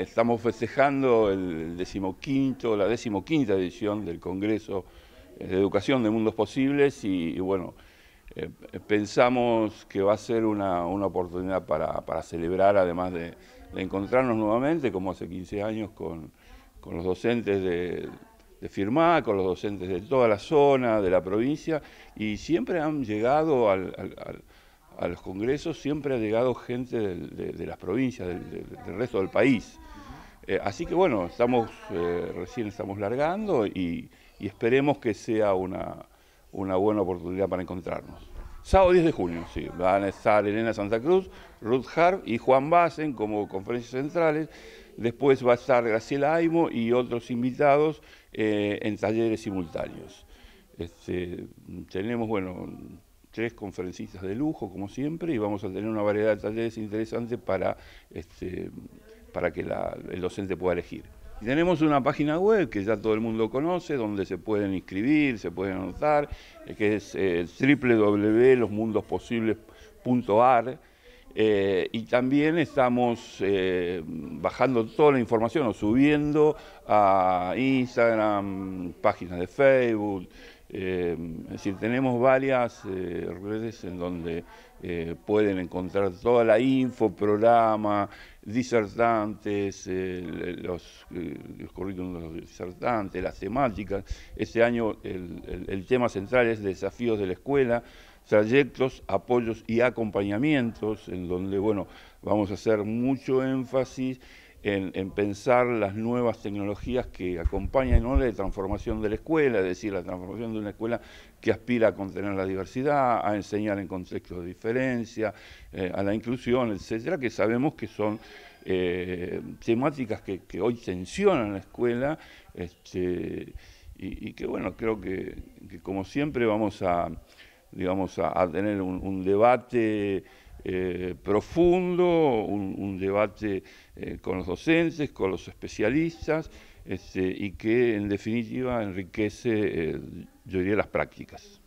estamos festejando el decimoquinto, la decimoquinta edición del Congreso eh, de Educación de Mundos Posibles y, bueno, eh, pensamos que va a ser una, oportunidad para, celebrar, además de, encontrarnos nuevamente, como hace 15 años, con, los docentes de, de con los docentes de toda la zona, de la provincia, y siempre han llegado al a los congresos siempre ha llegado gente de, las provincias, del, resto del país. Eh, así que bueno, estamos, eh, recién estamos largando y, esperemos que sea una, una, buena oportunidad para encontrarnos. Sábado 10 de junio, sí, van a estar Elena Santa Cruz, Ruth Harp y Juan Basen como conferencias centrales. Después va a estar Graciela Aimo y otros invitados eh, en talleres simultáneos. Este, tenemos, bueno, tres conferencistas de lujo, como siempre, y vamos a tener una variedad de talleres interesantes para, este, para que el docente pueda elegir. Y tenemos una página web que ya todo el mundo conoce, donde se pueden inscribir, se pueden anotar, eh, que es eh, www.losmundosposibles.ar. Eh, y también estamos bajando toda la información o subiendo a Instagram, páginas de Facebook, eh, es decir, tenemos varias eh, redes en donde eh, pueden encontrar toda la info, programa, disertantes, eh, los, los de los disertantes, las temáticas. Este año el, el tema central es desafíos de la escuela, trayectos, apoyos y acompañamientos, en donde, bueno, vamos a hacer mucho énfasis en, pensar las nuevas tecnologías que acompañan ¿no? la transformación de la escuela, es decir, la transformación de una escuela que aspira a contener la diversidad, a enseñar en contextos de diferencia, eh, a la inclusión, etcétera, que sabemos que son eh, temáticas que, hoy tensionan la escuela este, y, que, bueno, creo que, como siempre vamos a, digamos, a, tener un, un debate eh, profundo, un, debate eh, con los docentes, con los especialistas, este, y que en definitiva enriquece, eh, yo diría, las prácticas.